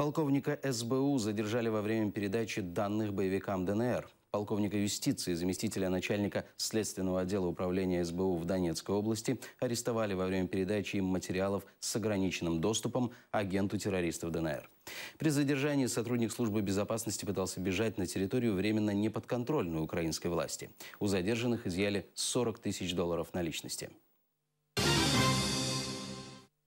Полковника СБУ задержали во время передачи данных боевикам ДНР. Полковника юстиции, заместителя начальника Следственного отдела управления СБУ в Донецкой области, арестовали во время передачи им материалов с ограниченным доступом агенту террористов ДНР. При задержании сотрудник службы безопасности пытался бежать на территорию временно неподконтрольную украинской власти. У задержанных изъяли 40 тысяч долларов наличности.